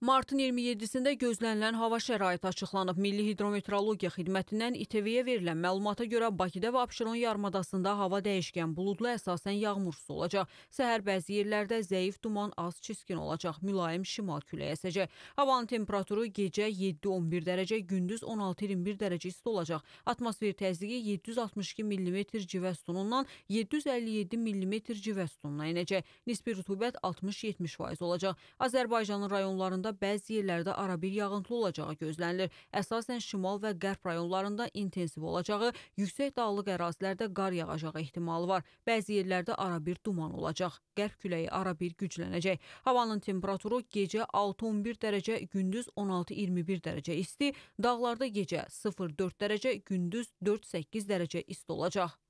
Martın 27-də gözlənilən hava şəraiti açıqlanıb. Milli Hidrometeorologiya Xidmətindən ITV-yə verilən məlumata görə Bakıda və Abşeron yarımadasında hava dəyişkən, buludlu əsasən yağmursuz olacaq. Səhər bəzi yerlərdə zəif duman, az çiskin olacaq. Mülayim şimal küləyi əsəcək. Havanın temperaturu gecə 7-11 dərəcə, gündüz 16-21 dərəcə isti olacaq. Atmosfer təzyiqi 762 mm civə sütunundan 757 mm civə sütununa enəcək. Nisbi rütubət 60-70% olacaq. Azərbaycanın rayonlarında Respublikada bəzi yerlərdə arabir yağıntılı olacağı gözlənilir. Əsasən şimal və qərb rayonlarında intensiv olacağı, yüksək dağlıq ərazilərdə qar yağacağı ehtimalı var. Bəzi yerlərdə arabir duman olacaq. Qərb küləyi arabir güclənəcək. Havanın temperaturu gecə 6-11 dərəcə, gündüz 16-21 dərəcə isti, dağlarda gecə 0-4 dərəcə, gündüz 4-8 dərəcə isti olacaq.